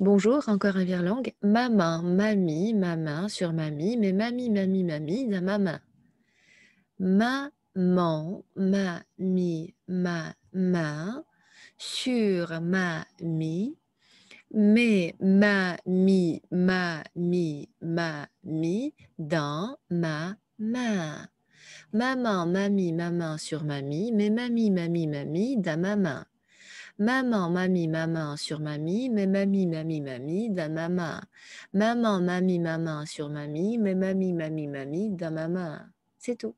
Bonjour, encore un vire-langue. Maman, mamie, maman sur mamie, mais mamie, mamie, mamie, ma main. Maman, mamie, maman sur mamie, mais mamie, mamie, mamie dans ma main. Maman, mamie, maman sur mamie, mais mamie, mamie, mamie dans ma main maman, mamie, maman sur mamie, mais mamie, mamie, mamie, da maman. Maman, mamie, maman sur mamie, mais mamie, mamie, mamie, ma main. C'est tout.